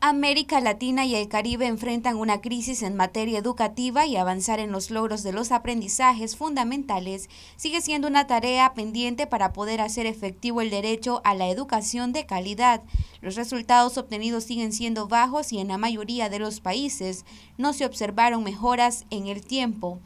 América Latina y el Caribe enfrentan una crisis en materia educativa y avanzar en los logros de los aprendizajes fundamentales sigue siendo una tarea pendiente para poder hacer efectivo el derecho a la educación de calidad. Los resultados obtenidos siguen siendo bajos y en la mayoría de los países no se observaron mejoras en el tiempo.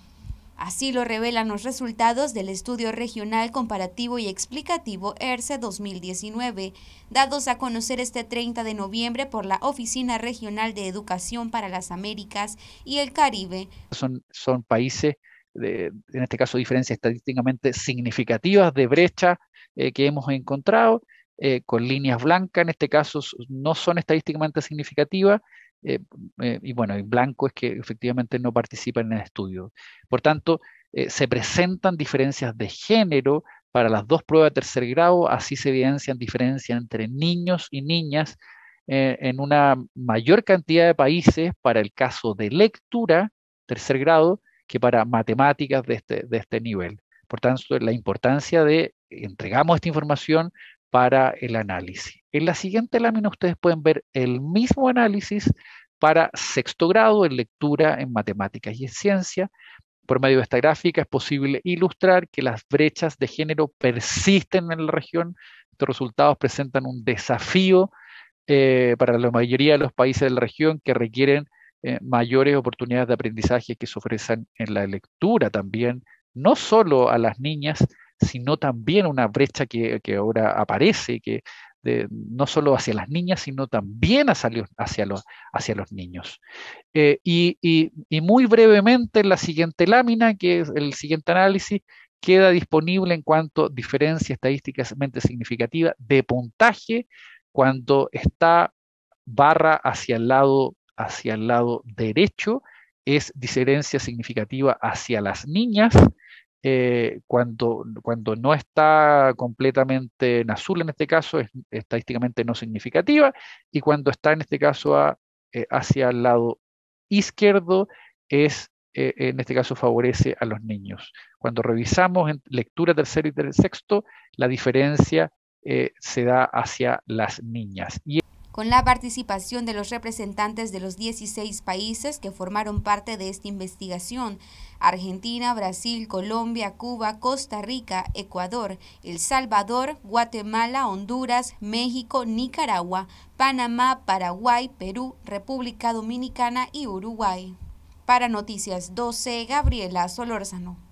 Así lo revelan los resultados del estudio regional comparativo y explicativo ERCE 2019, e dados a conocer este 30 de noviembre por la Oficina Regional de Educación para las Américas y el Caribe. Son, países, de, en este caso diferencias estadísticamente significativas de brecha eh, que hemos encontrado, eh, con líneas blancas, en este caso no son estadísticamente significativas, eh, eh, y bueno, en blanco es que efectivamente no participan en el estudio. Por tanto, eh, se presentan diferencias de género para las dos pruebas de tercer grado, así se evidencian diferencias entre niños y niñas en una mayor cantidad de países para el caso de lectura, tercer grado, que para matemáticas de este, de este nivel. Por tanto, la importancia de entregamos esta información, para el análisis. En la siguiente lámina ustedes pueden ver el mismo análisis para sexto grado en lectura, en matemáticas y en ciencia. Por medio de esta gráfica es posible ilustrar que las brechas de género persisten en la región. Estos resultados presentan un desafío eh, para la mayoría de los países de la región que requieren eh, mayores oportunidades de aprendizaje que se ofrezcan en la lectura también, no solo a las niñas, sino también una brecha que, ahora aparece, que no solo hacia las niñas, sino también hacia los, hacia los, niños. Eh, y, muy brevemente en la siguiente lámina, que es el siguiente análisis, queda disponible en cuanto a diferencia estadísticamente significativa de puntaje cuando está barra hacia el lado, hacia el lado derecho, es diferencia significativa hacia las niñas eh, cuando, cuando no está completamente en azul, en este caso, es estadísticamente no significativa, y cuando está, en este caso, eh, hacia el lado izquierdo, es, eh, en este caso, favorece a los niños. Cuando revisamos en lectura tercero y tercero sexto, la diferencia se da hacia las niñas con la participación de los representantes de los 16 países que formaron parte de esta investigación, Argentina, Brasil, Colombia, Cuba, Costa Rica, Ecuador, El Salvador, Guatemala, Honduras, México, Nicaragua, Panamá, Paraguay, Perú, República Dominicana y Uruguay. Para Noticias 12, Gabriela Solórzano.